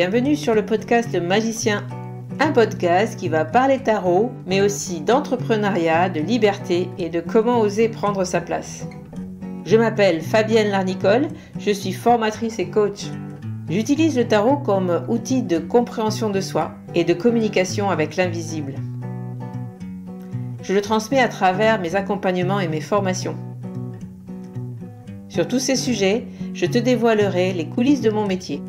bienvenue sur le podcast Magicien, un podcast qui va parler tarot, mais aussi d'entrepreneuriat, de liberté et de comment oser prendre sa place. Je m'appelle Fabienne Larnicole, je suis formatrice et coach. J'utilise le tarot comme outil de compréhension de soi et de communication avec l'invisible. Je le transmets à travers mes accompagnements et mes formations. Sur tous ces sujets, je te dévoilerai les coulisses de mon métier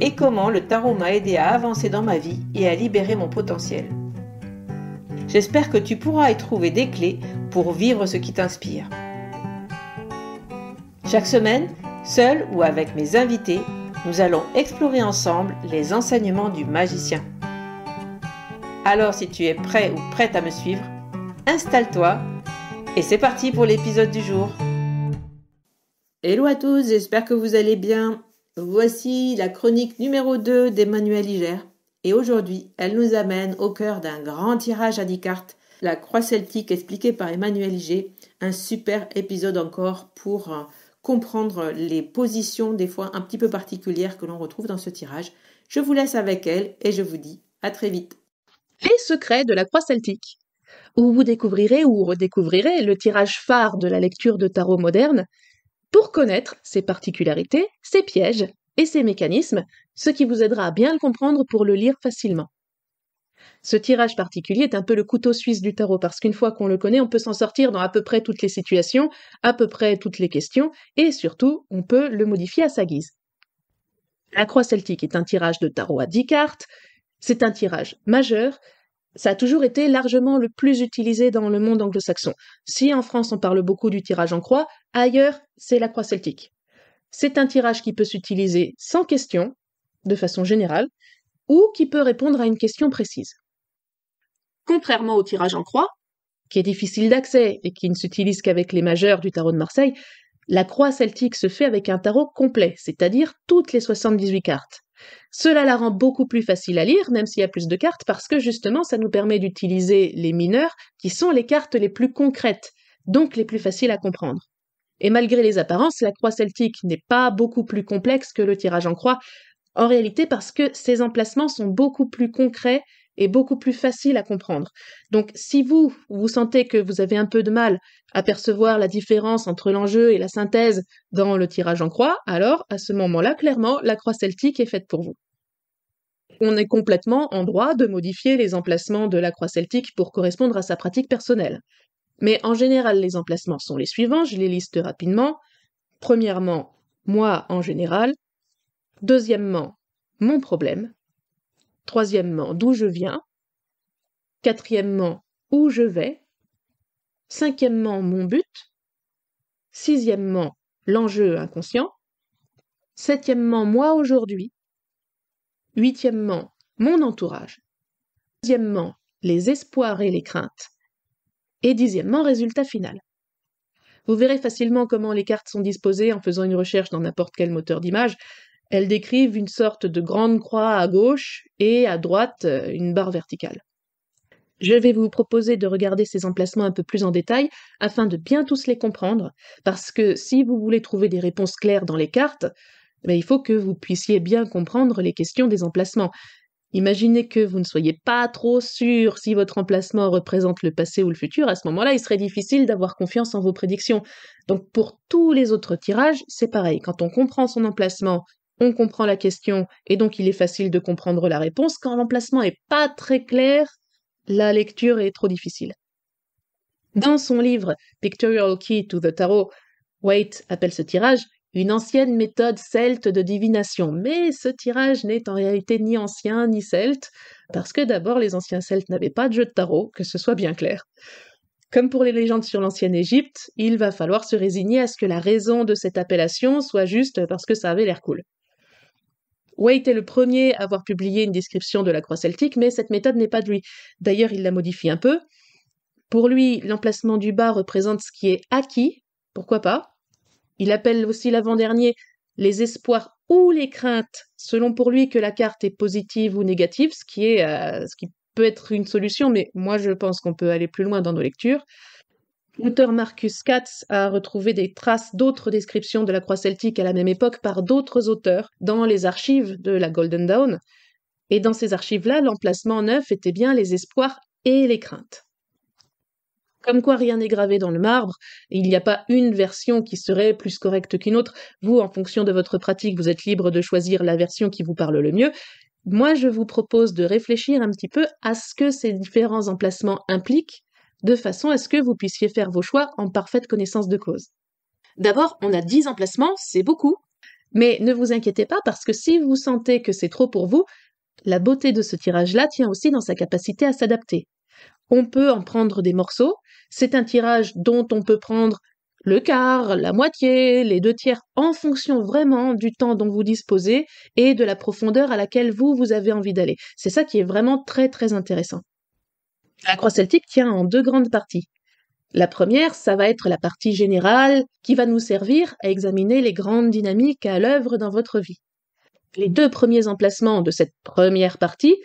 et comment le tarot m'a aidé à avancer dans ma vie et à libérer mon potentiel. J'espère que tu pourras y trouver des clés pour vivre ce qui t'inspire. Chaque semaine, seul ou avec mes invités, nous allons explorer ensemble les enseignements du magicien. Alors si tu es prêt ou prête à me suivre, installe-toi et c'est parti pour l'épisode du jour. Hello à tous, j'espère que vous allez bien. Voici la chronique numéro 2 d'Emmanuel Iger. Et aujourd'hui, elle nous amène au cœur d'un grand tirage à 10 cartes, la croix celtique expliquée par Emmanuel Iger. Un super épisode encore pour euh, comprendre les positions des fois un petit peu particulières que l'on retrouve dans ce tirage. Je vous laisse avec elle et je vous dis à très vite. Les secrets de la croix celtique où vous découvrirez ou redécouvrirez le tirage phare de la lecture de tarot moderne, pour connaître ses particularités, ses pièges et ses mécanismes, ce qui vous aidera à bien le comprendre pour le lire facilement. Ce tirage particulier est un peu le couteau suisse du tarot parce qu'une fois qu'on le connaît, on peut s'en sortir dans à peu près toutes les situations, à peu près toutes les questions et surtout, on peut le modifier à sa guise. La croix celtique est un tirage de tarot à 10 cartes, c'est un tirage majeur ça a toujours été largement le plus utilisé dans le monde anglo-saxon. Si en France on parle beaucoup du tirage en croix, ailleurs c'est la croix celtique. C'est un tirage qui peut s'utiliser sans question, de façon générale, ou qui peut répondre à une question précise. Contrairement au tirage en croix, qui est difficile d'accès et qui ne s'utilise qu'avec les majeurs du tarot de Marseille, la croix celtique se fait avec un tarot complet, c'est-à-dire toutes les 78 cartes. Cela la rend beaucoup plus facile à lire, même s'il y a plus de cartes, parce que justement, ça nous permet d'utiliser les mineurs, qui sont les cartes les plus concrètes, donc les plus faciles à comprendre. Et malgré les apparences, la croix celtique n'est pas beaucoup plus complexe que le tirage en croix, en réalité parce que ses emplacements sont beaucoup plus concrets est beaucoup plus facile à comprendre. Donc si vous, vous sentez que vous avez un peu de mal à percevoir la différence entre l'enjeu et la synthèse dans le tirage en croix, alors à ce moment-là, clairement, la croix celtique est faite pour vous. On est complètement en droit de modifier les emplacements de la croix celtique pour correspondre à sa pratique personnelle. Mais en général, les emplacements sont les suivants, je les liste rapidement. Premièrement, moi en général. Deuxièmement, mon problème. Troisièmement, d'où je viens. Quatrièmement, où je vais. Cinquièmement, mon but. Sixièmement, l'enjeu inconscient. Septièmement, moi aujourd'hui. Huitièmement, mon entourage. Deuxièmement, les espoirs et les craintes. Et dixièmement, résultat final. Vous verrez facilement comment les cartes sont disposées en faisant une recherche dans n'importe quel moteur d'image. Elles décrivent une sorte de grande croix à gauche et à droite euh, une barre verticale. Je vais vous proposer de regarder ces emplacements un peu plus en détail afin de bien tous les comprendre, parce que si vous voulez trouver des réponses claires dans les cartes, ben, il faut que vous puissiez bien comprendre les questions des emplacements. Imaginez que vous ne soyez pas trop sûr si votre emplacement représente le passé ou le futur, à ce moment-là, il serait difficile d'avoir confiance en vos prédictions. Donc pour tous les autres tirages, c'est pareil. Quand on comprend son emplacement on comprend la question et donc il est facile de comprendre la réponse. Quand l'emplacement n'est pas très clair, la lecture est trop difficile. Dans son livre Pictorial Key to the Tarot, Waite appelle ce tirage une ancienne méthode celte de divination. Mais ce tirage n'est en réalité ni ancien ni celte, parce que d'abord les anciens celtes n'avaient pas de jeu de tarot, que ce soit bien clair. Comme pour les légendes sur l'ancienne Égypte, il va falloir se résigner à ce que la raison de cette appellation soit juste parce que ça avait l'air cool. Waite est le premier à avoir publié une description de la croix celtique, mais cette méthode n'est pas de lui. D'ailleurs, il la modifie un peu. Pour lui, l'emplacement du bas représente ce qui est acquis, pourquoi pas. Il appelle aussi l'avant-dernier les espoirs ou les craintes, selon pour lui que la carte est positive ou négative, ce qui, est, euh, ce qui peut être une solution, mais moi je pense qu'on peut aller plus loin dans nos lectures. L'auteur Marcus Katz a retrouvé des traces d'autres descriptions de la croix celtique à la même époque par d'autres auteurs dans les archives de la Golden Dawn. Et dans ces archives-là, l'emplacement neuf était bien les espoirs et les craintes. Comme quoi rien n'est gravé dans le marbre, il n'y a pas une version qui serait plus correcte qu'une autre. Vous, en fonction de votre pratique, vous êtes libre de choisir la version qui vous parle le mieux. Moi, je vous propose de réfléchir un petit peu à ce que ces différents emplacements impliquent de façon à ce que vous puissiez faire vos choix en parfaite connaissance de cause. D'abord, on a 10 emplacements, c'est beaucoup, mais ne vous inquiétez pas parce que si vous sentez que c'est trop pour vous, la beauté de ce tirage-là tient aussi dans sa capacité à s'adapter. On peut en prendre des morceaux, c'est un tirage dont on peut prendre le quart, la moitié, les deux tiers, en fonction vraiment du temps dont vous disposez et de la profondeur à laquelle vous, vous avez envie d'aller. C'est ça qui est vraiment très très intéressant. La croix celtique tient en deux grandes parties. La première, ça va être la partie générale qui va nous servir à examiner les grandes dynamiques à l'œuvre dans votre vie. Les deux premiers emplacements de cette première partie,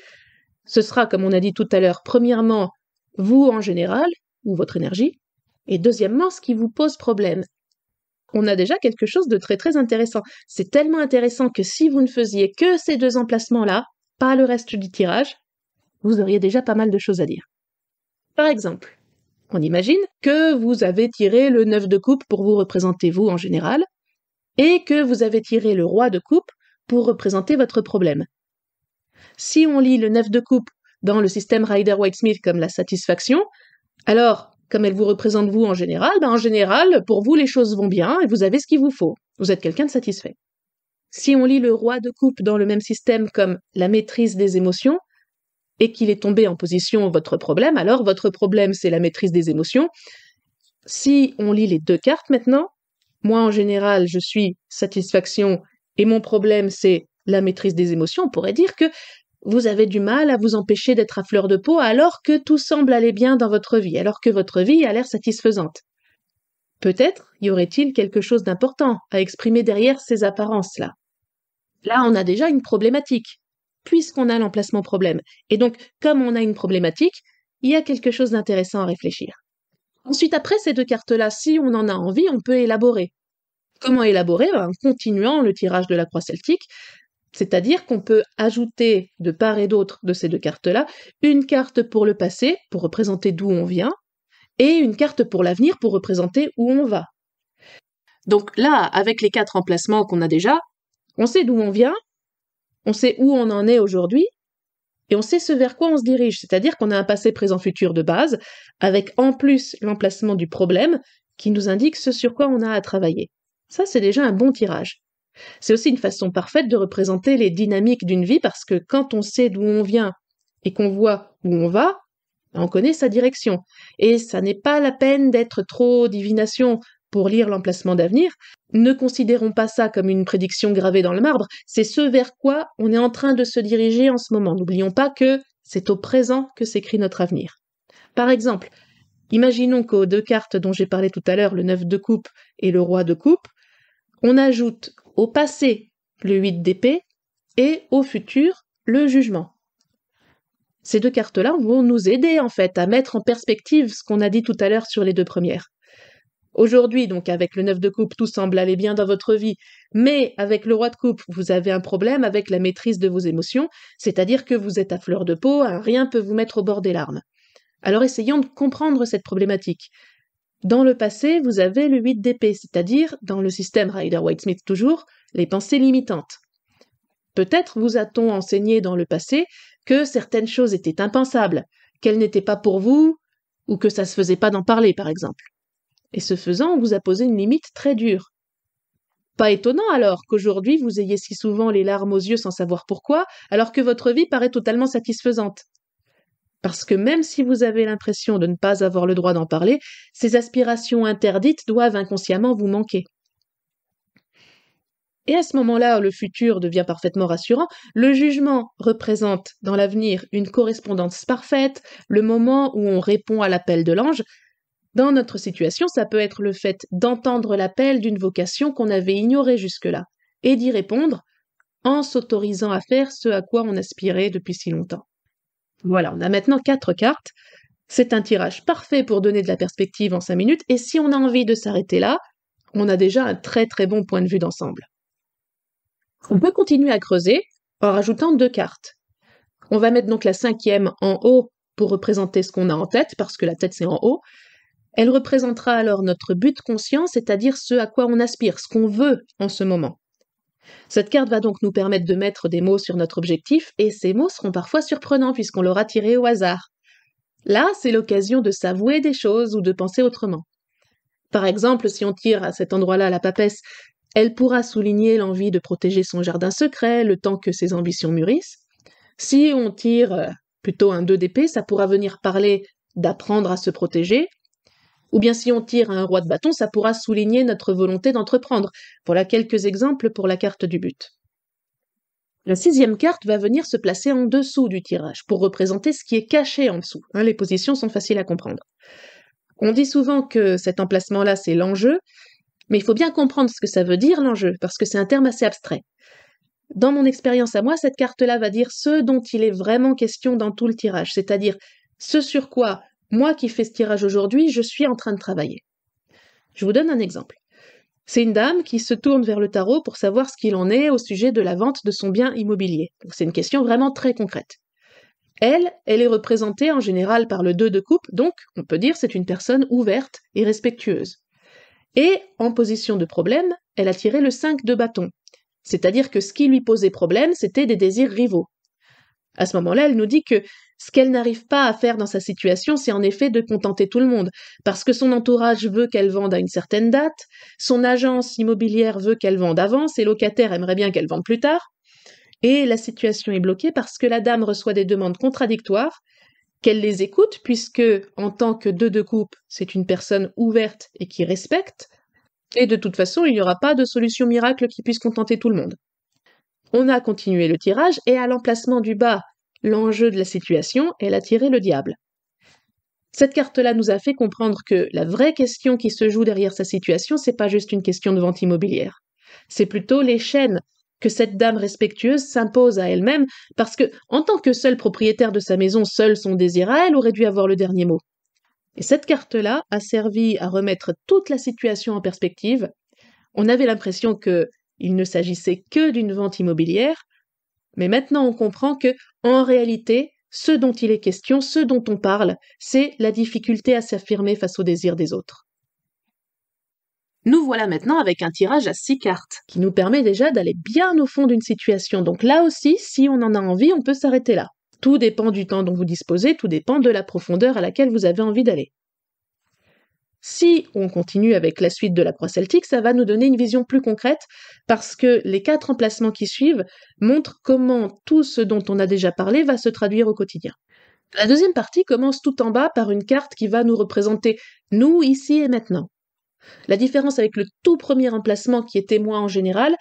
ce sera, comme on a dit tout à l'heure, premièrement, vous en général, ou votre énergie, et deuxièmement, ce qui vous pose problème. On a déjà quelque chose de très très intéressant. C'est tellement intéressant que si vous ne faisiez que ces deux emplacements-là, pas le reste du tirage, vous auriez déjà pas mal de choses à dire. Par exemple, on imagine que vous avez tiré le 9 de coupe pour vous représenter vous en général, et que vous avez tiré le roi de coupe pour représenter votre problème. Si on lit le 9 de coupe dans le système rider whitesmith smith comme la satisfaction, alors, comme elle vous représente vous en général, ben, en général, pour vous, les choses vont bien et vous avez ce qu'il vous faut. Vous êtes quelqu'un de satisfait. Si on lit le roi de coupe dans le même système comme la maîtrise des émotions, et qu'il est tombé en position votre problème, alors votre problème, c'est la maîtrise des émotions. Si on lit les deux cartes maintenant, moi en général, je suis satisfaction et mon problème, c'est la maîtrise des émotions, on pourrait dire que vous avez du mal à vous empêcher d'être à fleur de peau alors que tout semble aller bien dans votre vie, alors que votre vie a l'air satisfaisante. Peut-être y aurait-il quelque chose d'important à exprimer derrière ces apparences-là. Là, on a déjà une problématique puisqu'on a l'emplacement problème. Et donc, comme on a une problématique, il y a quelque chose d'intéressant à réfléchir. Ensuite, après ces deux cartes-là, si on en a envie, on peut élaborer. Comment élaborer En continuant le tirage de la croix celtique, c'est-à-dire qu'on peut ajouter de part et d'autre de ces deux cartes-là une carte pour le passé, pour représenter d'où on vient, et une carte pour l'avenir, pour représenter où on va. Donc là, avec les quatre emplacements qu'on a déjà, on sait d'où on vient, on sait où on en est aujourd'hui et on sait ce vers quoi on se dirige, c'est-à-dire qu'on a un passé présent futur de base, avec en plus l'emplacement du problème qui nous indique ce sur quoi on a à travailler. Ça, c'est déjà un bon tirage. C'est aussi une façon parfaite de représenter les dynamiques d'une vie parce que quand on sait d'où on vient et qu'on voit où on va, on connaît sa direction. Et ça n'est pas la peine d'être trop divination pour lire l'emplacement d'avenir, ne considérons pas ça comme une prédiction gravée dans le marbre, c'est ce vers quoi on est en train de se diriger en ce moment. N'oublions pas que c'est au présent que s'écrit notre avenir. Par exemple, imaginons qu'aux deux cartes dont j'ai parlé tout à l'heure, le 9 de coupe et le roi de coupe, on ajoute au passé le 8 d'épée et au futur le jugement. Ces deux cartes-là vont nous aider en fait à mettre en perspective ce qu'on a dit tout à l'heure sur les deux premières. Aujourd'hui, donc avec le 9 de coupe, tout semble aller bien dans votre vie, mais avec le roi de coupe, vous avez un problème avec la maîtrise de vos émotions, c'est-à-dire que vous êtes à fleur de peau, rien rien peut vous mettre au bord des larmes. Alors essayons de comprendre cette problématique. Dans le passé, vous avez le 8 d'épée, c'est-à-dire, dans le système Rider-Waite-Smith toujours, les pensées limitantes. Peut-être vous a-t-on enseigné dans le passé que certaines choses étaient impensables, qu'elles n'étaient pas pour vous, ou que ça ne se faisait pas d'en parler, par exemple et ce faisant, on vous a posé une limite très dure. Pas étonnant alors qu'aujourd'hui vous ayez si souvent les larmes aux yeux sans savoir pourquoi, alors que votre vie paraît totalement satisfaisante. Parce que même si vous avez l'impression de ne pas avoir le droit d'en parler, ces aspirations interdites doivent inconsciemment vous manquer. Et à ce moment-là, le futur devient parfaitement rassurant. Le jugement représente dans l'avenir une correspondance parfaite, le moment où on répond à l'appel de l'ange, dans notre situation, ça peut être le fait d'entendre l'appel d'une vocation qu'on avait ignorée jusque-là, et d'y répondre en s'autorisant à faire ce à quoi on aspirait depuis si longtemps. Voilà, on a maintenant quatre cartes. C'est un tirage parfait pour donner de la perspective en cinq minutes, et si on a envie de s'arrêter là, on a déjà un très très bon point de vue d'ensemble. On peut continuer à creuser en rajoutant deux cartes. On va mettre donc la cinquième en haut pour représenter ce qu'on a en tête, parce que la tête c'est en haut, elle représentera alors notre but conscient, c'est-à-dire ce à quoi on aspire, ce qu'on veut en ce moment. Cette carte va donc nous permettre de mettre des mots sur notre objectif, et ces mots seront parfois surprenants puisqu'on l'aura tiré au hasard. Là, c'est l'occasion de s'avouer des choses ou de penser autrement. Par exemple, si on tire à cet endroit-là la papesse, elle pourra souligner l'envie de protéger son jardin secret le temps que ses ambitions mûrissent. Si on tire euh, plutôt un 2 d'épée, ça pourra venir parler d'apprendre à se protéger, ou bien si on tire un roi de bâton, ça pourra souligner notre volonté d'entreprendre. Voilà quelques exemples pour la carte du but. La sixième carte va venir se placer en dessous du tirage pour représenter ce qui est caché en dessous. Hein, les positions sont faciles à comprendre. On dit souvent que cet emplacement-là, c'est l'enjeu, mais il faut bien comprendre ce que ça veut dire l'enjeu, parce que c'est un terme assez abstrait. Dans mon expérience à moi, cette carte-là va dire ce dont il est vraiment question dans tout le tirage, c'est-à-dire ce sur quoi moi qui fais ce tirage aujourd'hui, je suis en train de travailler. Je vous donne un exemple. C'est une dame qui se tourne vers le tarot pour savoir ce qu'il en est au sujet de la vente de son bien immobilier. C'est une question vraiment très concrète. Elle, elle est représentée en général par le 2 de coupe, donc on peut dire c'est une personne ouverte et respectueuse. Et en position de problème, elle a tiré le 5 de bâton. C'est-à-dire que ce qui lui posait problème, c'était des désirs rivaux. À ce moment-là, elle nous dit que ce qu'elle n'arrive pas à faire dans sa situation, c'est en effet de contenter tout le monde, parce que son entourage veut qu'elle vende à une certaine date, son agence immobilière veut qu'elle vende avant, ses locataires aimeraient bien qu'elle vende plus tard, et la situation est bloquée parce que la dame reçoit des demandes contradictoires, qu'elle les écoute, puisque en tant que deux de coupe, c'est une personne ouverte et qui respecte, et de toute façon, il n'y aura pas de solution miracle qui puisse contenter tout le monde. On a continué le tirage, et à l'emplacement du bas L'enjeu de la situation elle a tiré le diable. Cette carte-là nous a fait comprendre que la vraie question qui se joue derrière sa situation, c'est pas juste une question de vente immobilière. C'est plutôt les chaînes que cette dame respectueuse s'impose à elle-même parce que, en tant que seule propriétaire de sa maison, seul son désir à elle aurait dû avoir le dernier mot. Et cette carte-là a servi à remettre toute la situation en perspective. On avait l'impression que il ne s'agissait que d'une vente immobilière, mais maintenant on comprend que en réalité, ce dont il est question, ce dont on parle, c'est la difficulté à s'affirmer face aux désirs des autres. Nous voilà maintenant avec un tirage à six cartes, qui nous permet déjà d'aller bien au fond d'une situation. Donc là aussi, si on en a envie, on peut s'arrêter là. Tout dépend du temps dont vous disposez, tout dépend de la profondeur à laquelle vous avez envie d'aller. Si on continue avec la suite de la croix celtique, ça va nous donner une vision plus concrète parce que les quatre emplacements qui suivent montrent comment tout ce dont on a déjà parlé va se traduire au quotidien. La deuxième partie commence tout en bas par une carte qui va nous représenter nous ici et maintenant. La différence avec le tout premier emplacement qui était moi en général,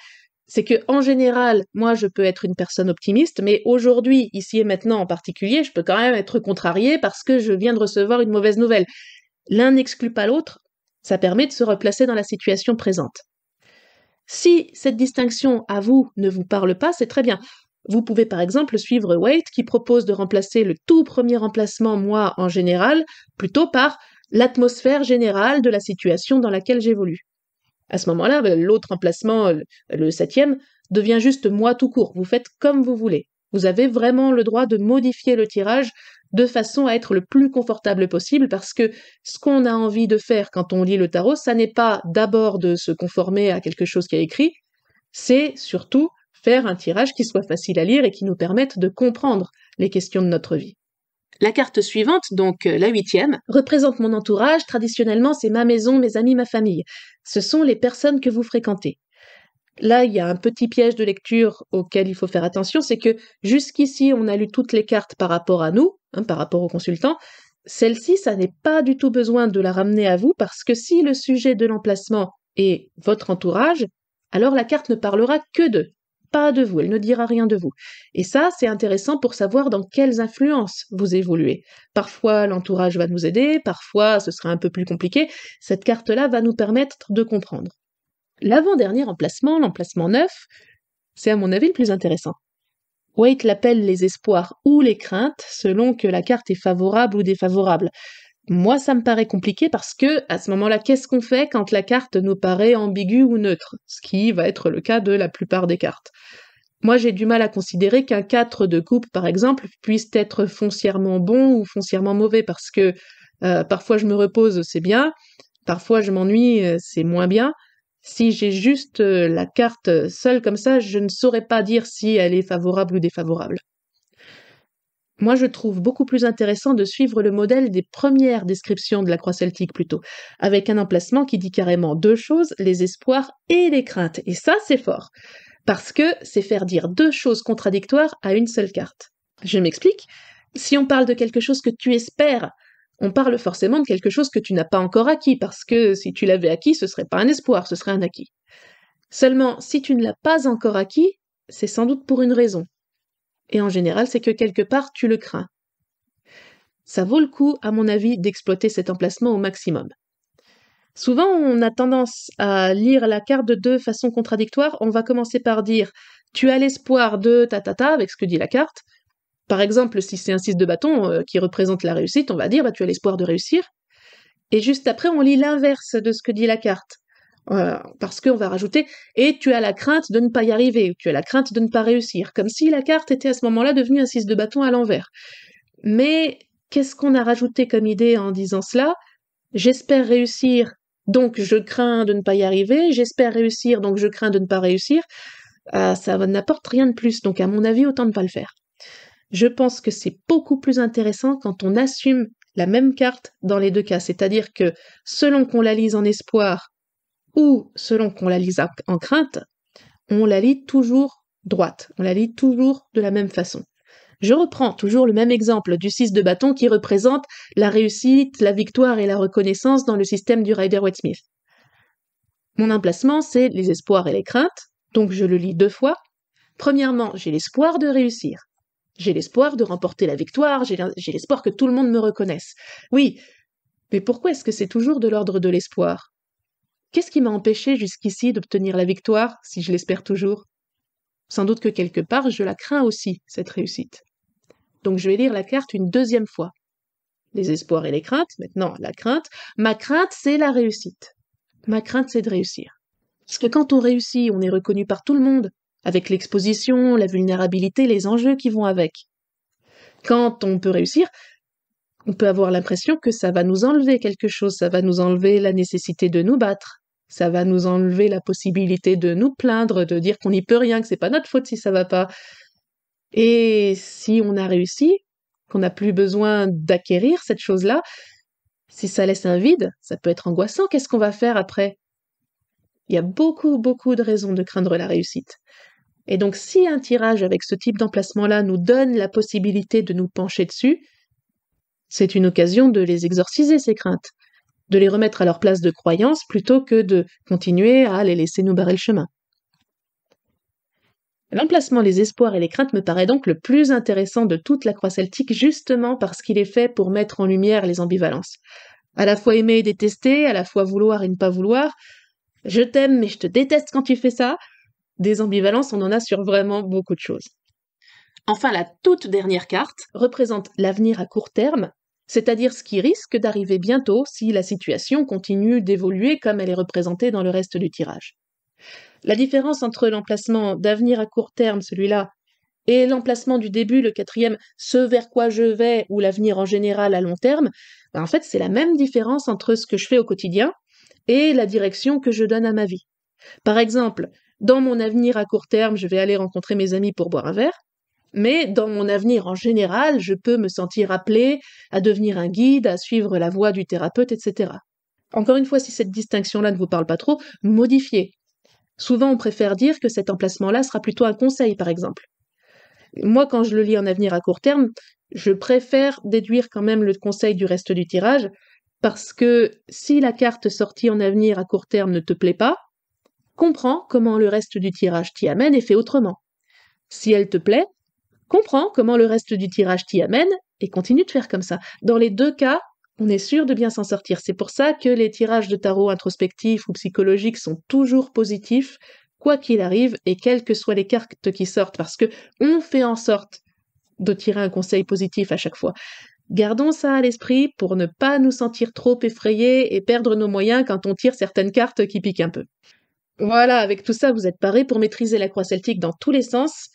c'est que en général, moi je peux être une personne optimiste, mais aujourd'hui, ici et maintenant en particulier, je peux quand même être contrariée parce que je viens de recevoir une mauvaise nouvelle l'un n'exclut pas l'autre, ça permet de se replacer dans la situation présente. Si cette distinction à vous ne vous parle pas, c'est très bien. Vous pouvez par exemple suivre Waite qui propose de remplacer le tout premier emplacement moi en général plutôt par l'atmosphère générale de la situation dans laquelle j'évolue. À ce moment-là, l'autre emplacement, le septième, devient juste moi tout court. Vous faites comme vous voulez. Vous avez vraiment le droit de modifier le tirage de façon à être le plus confortable possible parce que ce qu'on a envie de faire quand on lit le tarot, ça n'est pas d'abord de se conformer à quelque chose qui est écrit, c'est surtout faire un tirage qui soit facile à lire et qui nous permette de comprendre les questions de notre vie. La carte suivante, donc euh, la huitième, représente mon entourage. Traditionnellement, c'est ma maison, mes amis, ma famille. Ce sont les personnes que vous fréquentez. Là, il y a un petit piège de lecture auquel il faut faire attention, c'est que jusqu'ici, on a lu toutes les cartes par rapport à nous, hein, par rapport aux consultants. Celle-ci, ça n'est pas du tout besoin de la ramener à vous, parce que si le sujet de l'emplacement est votre entourage, alors la carte ne parlera que d'eux, pas de vous, elle ne dira rien de vous. Et ça, c'est intéressant pour savoir dans quelles influences vous évoluez. Parfois, l'entourage va nous aider, parfois, ce sera un peu plus compliqué. Cette carte-là va nous permettre de comprendre. L'avant-dernier emplacement, l'emplacement 9, c'est à mon avis le plus intéressant. Waite l'appelle les espoirs ou les craintes selon que la carte est favorable ou défavorable. Moi, ça me paraît compliqué parce que, à ce moment-là, qu'est-ce qu'on fait quand la carte nous paraît ambiguë ou neutre Ce qui va être le cas de la plupart des cartes. Moi, j'ai du mal à considérer qu'un 4 de coupe, par exemple, puisse être foncièrement bon ou foncièrement mauvais parce que euh, parfois je me repose, c'est bien, parfois je m'ennuie, euh, c'est moins bien, si j'ai juste euh, la carte euh, seule comme ça, je ne saurais pas dire si elle est favorable ou défavorable. Moi, je trouve beaucoup plus intéressant de suivre le modèle des premières descriptions de la croix celtique plutôt, avec un emplacement qui dit carrément deux choses, les espoirs et les craintes. Et ça, c'est fort, parce que c'est faire dire deux choses contradictoires à une seule carte. Je m'explique. Si on parle de quelque chose que tu espères, on parle forcément de quelque chose que tu n'as pas encore acquis, parce que si tu l'avais acquis, ce ne serait pas un espoir, ce serait un acquis. Seulement, si tu ne l'as pas encore acquis, c'est sans doute pour une raison. Et en général, c'est que quelque part, tu le crains. Ça vaut le coup, à mon avis, d'exploiter cet emplacement au maximum. Souvent, on a tendance à lire la carte de façon contradictoire. On va commencer par dire tu as l'espoir de ta ta ta avec ce que dit la carte, par exemple, si c'est un 6 de bâton euh, qui représente la réussite, on va dire bah, tu as l'espoir de réussir. Et juste après, on lit l'inverse de ce que dit la carte. Euh, parce qu'on va rajouter et tu as la crainte de ne pas y arriver, tu as la crainte de ne pas réussir, comme si la carte était à ce moment-là devenue un 6 de bâton à l'envers. Mais qu'est-ce qu'on a rajouté comme idée en disant cela J'espère réussir, donc je crains de ne pas y arriver, j'espère réussir, donc je crains de ne pas réussir. Euh, ça n'apporte rien de plus, donc à mon avis, autant ne pas le faire. Je pense que c'est beaucoup plus intéressant quand on assume la même carte dans les deux cas, c'est-à-dire que selon qu'on la lise en espoir ou selon qu'on la lise en crainte, on la lit toujours droite, on la lit toujours de la même façon. Je reprends toujours le même exemple du 6 de bâton qui représente la réussite, la victoire et la reconnaissance dans le système du rider waite Mon emplacement, c'est les espoirs et les craintes, donc je le lis deux fois. Premièrement, j'ai l'espoir de réussir. J'ai l'espoir de remporter la victoire, j'ai l'espoir que tout le monde me reconnaisse. Oui, mais pourquoi est-ce que c'est toujours de l'ordre de l'espoir Qu'est-ce qui m'a empêché jusqu'ici d'obtenir la victoire, si je l'espère toujours Sans doute que quelque part, je la crains aussi, cette réussite. Donc je vais lire la carte une deuxième fois. Les espoirs et les craintes, maintenant la crainte. Ma crainte, c'est la réussite. Ma crainte, c'est de réussir. Parce que quand on réussit, on est reconnu par tout le monde, avec l'exposition, la vulnérabilité, les enjeux qui vont avec. Quand on peut réussir, on peut avoir l'impression que ça va nous enlever quelque chose, ça va nous enlever la nécessité de nous battre, ça va nous enlever la possibilité de nous plaindre, de dire qu'on n'y peut rien, que c'est pas notre faute si ça va pas. Et si on a réussi, qu'on n'a plus besoin d'acquérir cette chose-là, si ça laisse un vide, ça peut être angoissant, qu'est-ce qu'on va faire après Il y a beaucoup, beaucoup de raisons de craindre la réussite. Et donc si un tirage avec ce type d'emplacement-là nous donne la possibilité de nous pencher dessus, c'est une occasion de les exorciser, ces craintes, de les remettre à leur place de croyance plutôt que de continuer à les laisser nous barrer le chemin. L'emplacement, les espoirs et les craintes me paraît donc le plus intéressant de toute la croix celtique justement parce qu'il est fait pour mettre en lumière les ambivalences. À la fois aimer et détester, à la fois vouloir et ne pas vouloir, je t'aime mais je te déteste quand tu fais ça, des ambivalences, on en a sur vraiment beaucoup de choses. Enfin, la toute dernière carte représente l'avenir à court terme, c'est-à-dire ce qui risque d'arriver bientôt si la situation continue d'évoluer comme elle est représentée dans le reste du tirage. La différence entre l'emplacement d'avenir à court terme, celui-là, et l'emplacement du début, le quatrième, ce vers quoi je vais ou l'avenir en général à long terme, ben, en fait c'est la même différence entre ce que je fais au quotidien et la direction que je donne à ma vie. Par exemple, dans mon avenir à court terme, je vais aller rencontrer mes amis pour boire un verre. Mais dans mon avenir en général, je peux me sentir appelé à devenir un guide, à suivre la voie du thérapeute, etc. Encore une fois, si cette distinction-là ne vous parle pas trop, modifiez. Souvent, on préfère dire que cet emplacement-là sera plutôt un conseil, par exemple. Moi, quand je le lis en avenir à court terme, je préfère déduire quand même le conseil du reste du tirage, parce que si la carte sortie en avenir à court terme ne te plaît pas, comprends comment le reste du tirage t'y amène et fais autrement. Si elle te plaît, comprends comment le reste du tirage t'y amène et continue de faire comme ça. Dans les deux cas, on est sûr de bien s'en sortir. C'est pour ça que les tirages de tarot introspectifs ou psychologiques sont toujours positifs, quoi qu'il arrive et quelles que soient les cartes qui sortent, parce que on fait en sorte de tirer un conseil positif à chaque fois. Gardons ça à l'esprit pour ne pas nous sentir trop effrayés et perdre nos moyens quand on tire certaines cartes qui piquent un peu. Voilà, avec tout ça, vous êtes paré pour maîtriser la croix celtique dans tous les sens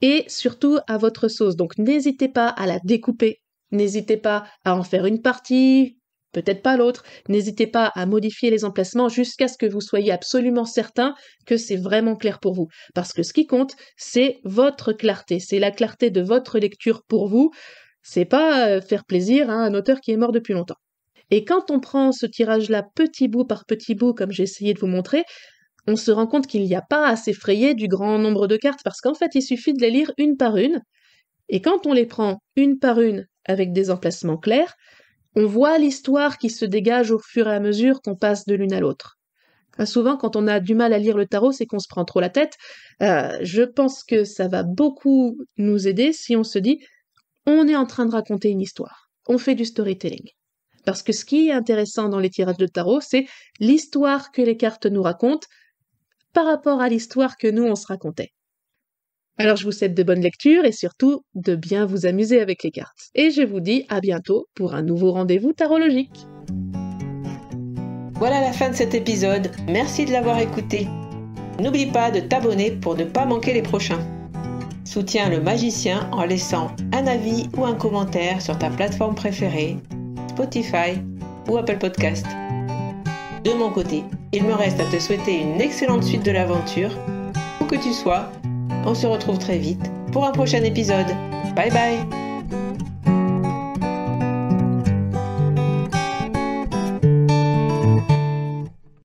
et surtout à votre sauce. Donc n'hésitez pas à la découper, n'hésitez pas à en faire une partie, peut-être pas l'autre, n'hésitez pas à modifier les emplacements jusqu'à ce que vous soyez absolument certain que c'est vraiment clair pour vous. Parce que ce qui compte, c'est votre clarté, c'est la clarté de votre lecture pour vous, c'est pas euh, faire plaisir à un auteur qui est mort depuis longtemps. Et quand on prend ce tirage-là petit bout par petit bout, comme j'ai essayé de vous montrer, on se rend compte qu'il n'y a pas à s'effrayer du grand nombre de cartes parce qu'en fait, il suffit de les lire une par une. Et quand on les prend une par une avec des emplacements clairs, on voit l'histoire qui se dégage au fur et à mesure qu'on passe de l'une à l'autre. Hein, souvent, quand on a du mal à lire le tarot, c'est qu'on se prend trop la tête. Euh, je pense que ça va beaucoup nous aider si on se dit on est en train de raconter une histoire. On fait du storytelling. Parce que ce qui est intéressant dans les tirages de tarot, c'est l'histoire que les cartes nous racontent par rapport à l'histoire que nous on se racontait. Alors je vous souhaite de bonnes lectures et surtout de bien vous amuser avec les cartes. Et je vous dis à bientôt pour un nouveau rendez-vous tarologique. Voilà la fin de cet épisode. Merci de l'avoir écouté. N'oublie pas de t'abonner pour ne pas manquer les prochains. Soutiens le magicien en laissant un avis ou un commentaire sur ta plateforme préférée, Spotify ou Apple Podcast. De mon côté, il me reste à te souhaiter une excellente suite de l'aventure. Où que tu sois, on se retrouve très vite pour un prochain épisode. Bye bye